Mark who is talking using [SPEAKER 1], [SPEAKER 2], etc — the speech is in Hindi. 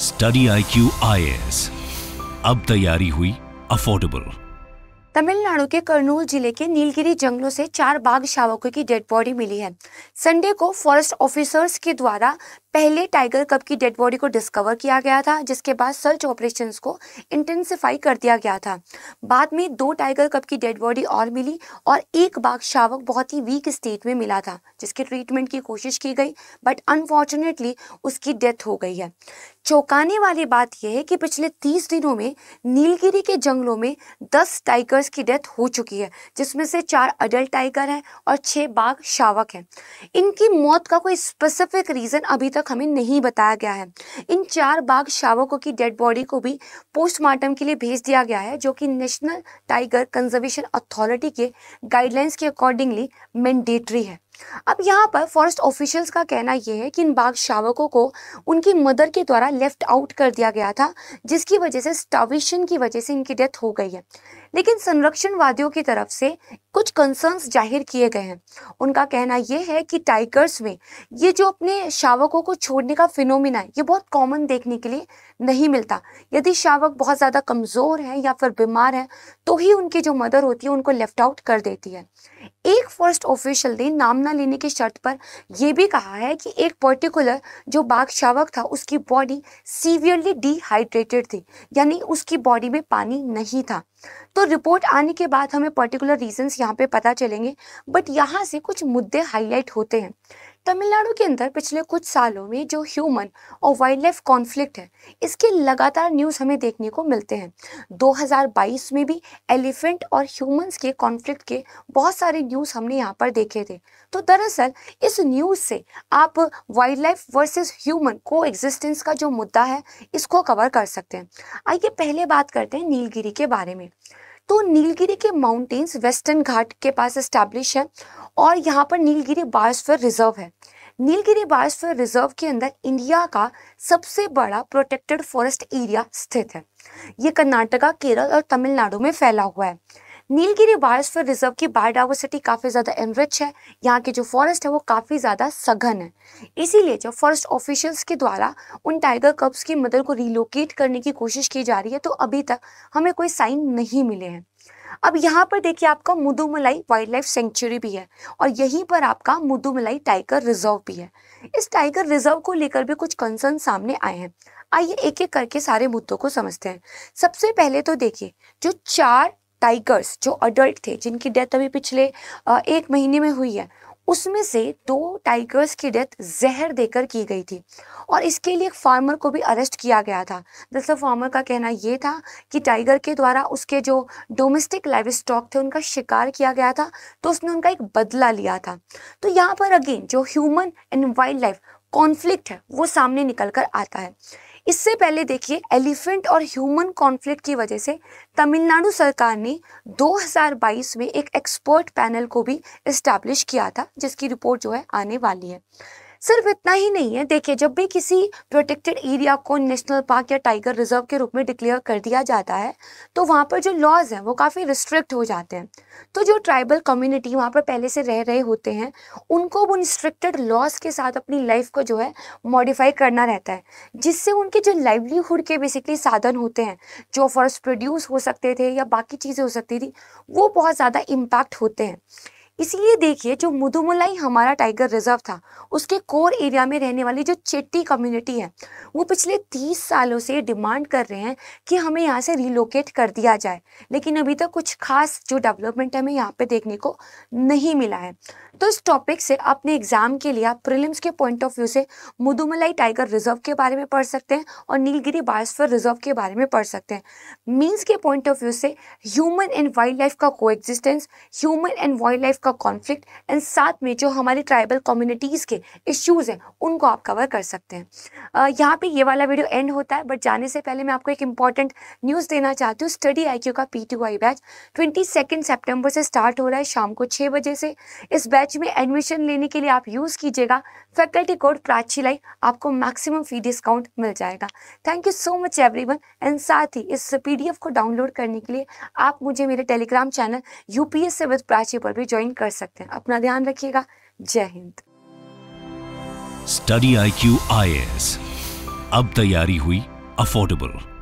[SPEAKER 1] स्टडी आई क्यू अब तैयारी हुई अफोर्डेबल तमिलनाडु के कर्नूल जिले के नीलगिरी जंगलों से चार बाघ शावकों की डेड बॉडी मिली है संडे को फॉरेस्ट ऑफिसर्स के द्वारा पहले टाइगर कप की डेड बॉडी को डिस्कवर किया गया था जिसके बाद सर्च ऑपरेशन को इंटेंसिफाई कर दिया गया था बाद में दो टाइगर कप की डेड बॉडी और मिली और एक बाघ शावक बहुत ही वीक स्टेट में मिला था जिसके ट्रीटमेंट की कोशिश की गई बट अनफॉर्चुनेटली उसकी डेथ हो गई है चौंकाने वाली बात यह है कि पिछले तीस दिनों में नीलगिरी के जंगलों में दस टाइगर्स की डेथ हो चुकी है जिसमें से चार अडल्ट टाइगर हैं और छः बाघ शावक हैं इनकी मौत का कोई स्पेसिफिक रीज़न अभी तक हमें नहीं बताया गया है इन चार बाघ शावकों की डेड बॉडी को भी पोस्टमार्टम के लिए भेज दिया गया है जो कि नेशनल टाइगर कंजर्वेशन अथॉरिटी के गाइडलाइंस के अकॉर्डिंगली मैंडेटरी है अब यहाँ पर फॉरेस्ट ऑफिशियल्स का कहना यह है कि इन बाघ शावकों को उनकी मदर के द्वारा लेफ्ट आउट कर दिया गया था जिसकी वजह से स्टाविशन की वजह से इनकी डेथ हो गई है लेकिन संरक्षणवादियों की तरफ से कुछ कंसर्न्स जाहिर किए गए हैं उनका कहना यह है कि टाइगर्स में ये जो अपने शावकों को छोड़ने का फिनोमिना है ये बहुत कॉमन देखने के लिए नहीं मिलता यदि शावक बहुत ज़्यादा कमज़ोर है या फिर बीमार है तो ही उनकी जो मदर होती है उनको लेफ्ट आउट कर देती है एक फर्स्ट ऑफिशियल ने नाम ना लेने की शर्त पर यह भी कहा है कि एक पर्टिकुलर जो बाघ शावक था उसकी बॉडी सीवियरली डिहाइड्रेटेड थी यानी उसकी बॉडी में पानी नहीं था तो रिपोर्ट आने के बाद हमें पर्टिकुलर रीजंस यहाँ पे पता चलेंगे बट यहाँ से कुछ मुद्दे हाईलाइट होते हैं तमिलनाडु के अंदर पिछले कुछ सालों में जो ह्यूमन और वाइल्ड लाइफ कॉन्फ्लिक्ट है इसके लगातार न्यूज़ हमें देखने को मिलते हैं 2022 में भी एलिफेंट और ह्यूमंस के कॉन्फ्लिक्ट के बहुत सारे न्यूज़ हमने यहाँ पर देखे थे तो दरअसल इस न्यूज़ से आप wildlife versus human coexistence का जो मुद्दा है इसको कवर कर सकते हैं आइए पहले बात करते हैं नीलगिरी के बारे में तो नीलगिरी के माउंटेन्स वेस्टर्न घाट के पास इस्टेब्लिश है और यहाँ पर नीलगिरी बायोस्फीयर रिजर्व है नीलगिरी बायोस्फीयर रिजर्व के अंदर इंडिया का सबसे बड़ा प्रोटेक्टेड फॉरेस्ट एरिया स्थित है ये कर्नाटका केरल और तमिलनाडु में फैला हुआ है नीलगिरी बायोस्फीयर रिजर्व की बायोडाइवर्सिटी काफ़ी ज़्यादा एनरिच है यहाँ के जो फॉरेस्ट है वो काफ़ी ज़्यादा सघन है इसीलिए जब फॉरेस्ट ऑफिशियल्स के द्वारा उन टाइगर कब्स की मदर को रिलोकेट करने की कोशिश की जा रही है तो अभी तक हमें कोई साइन नहीं मिले हैं अब यहाँ पर देखिए आपका मुदुमलाई वाइल्ड लाइफ सेंचुरी भी है और यहीं पर आपका मुदुमलाई टाइगर रिजर्व भी है इस टाइगर रिजर्व को लेकर भी कुछ कंसर्न सामने आए हैं आइए एक एक करके सारे मुद्दों को समझते हैं सबसे पहले तो देखिए जो चार टाइगर्स जो अडल्ट थे जिनकी डेथ अभी पिछले एक महीने में हुई है उसमें से दो टाइगर्स की डेथ जहर देकर की गई थी और इसके लिए एक फार्मर को भी अरेस्ट किया गया था दरअसल फार्मर का कहना यह था कि टाइगर के द्वारा उसके जो डोमेस्टिक लाइव स्टॉक थे उनका शिकार किया गया था तो उसने उनका एक बदला लिया था तो यहाँ पर अगेन जो human and wildlife conflict है वो सामने निकल कर आता है इससे पहले देखिए एलिफेंट और ह्यूमन कॉन्फ्लिक्ट की वजह से तमिलनाडु सरकार ने 2022 में एक एक्सपर्ट पैनल को भी इस्टेब्लिश किया था जिसकी रिपोर्ट जो है आने वाली है सिर्फ इतना ही नहीं है देखिए जब भी किसी प्रोटेक्टेड एरिया को नेशनल पार्क या टाइगर रिजर्व के रूप में डिक्लेयर कर दिया जाता है तो वहाँ पर जो लॉज हैं वो काफ़ी रिस्ट्रिक्ट हो जाते हैं तो जो ट्राइबल कम्युनिटी वहाँ पर पहले से रह रहे होते हैं उनको उन रिस्ट्रिक्टेड लॉज के साथ अपनी लाइफ को जो है मॉडिफाई करना रहता है जिससे उनके जो लाइवलीहुड के बेसिकली साधन होते हैं जो फर्स्ट प्रोड्यूस हो सकते थे या बाकी चीज़ें हो सकती थी वो बहुत ज़्यादा इम्पैक्ट होते हैं इसीलिए देखिए जो मुदुमलाई हमारा टाइगर रिजर्व था उसके कोर एरिया में रहने वाली जो चेट्टी कम्युनिटी है वो पिछले तीस सालों से डिमांड कर रहे हैं कि हमें यहाँ से रिलोकेट कर दिया जाए लेकिन अभी तक कुछ खास जो डेवलपमेंट हमें यहाँ पे देखने को नहीं मिला है तो इस टॉपिक से अपने एग्जाम के लिए आप प्रिलिम्स के पॉइंट ऑफ व्यू से मुदुमलाई टाइगर रिजर्व के बारे में पढ़ सकते हैं और नीलगिरी बायोस्फर रिजर्व के बारे में पढ़ सकते हैं मीन्स के पॉइंट ऑफ व्यू से ह्यूमन एंड वाइल्ड लाइफ का को ह्यूमन एंड वाइल्ड लाइफ का कॉन्फ्लिक्ट एंड साथ में जो हमारी ट्राइबल कम्युनिटीज़ के इश्यूज़ हैं उनको आप कवर कर सकते हैं यहाँ पे ये वाला वीडियो एंड होता है बट जाने से पहले मैं आपको एक इंपॉर्टेंट न्यूज़ देना चाहती हूँ स्टडी आई का P two I batch twenty second September से स्टार्ट हो रहा है शाम को छः बजे से इस बैच में एडमिशन लेने के लिए आप यूज़ कीजिएगा फैकल्टी कोड प्राची लाई आपको मैक्सिमम फी डिस्काउंट मिल जाएगा thank you so much everyone and साथ ही इस पीडीएफ को डाउनलोड करने के लिए आप मुझे मेरे Telegram channel UPSC with Prachi पर भी ज्वाइन कर सकते हैं अपना ध्यान रखिएगा Jai Hind study I Q I S अब तैयारी हुई अफोर्डेबल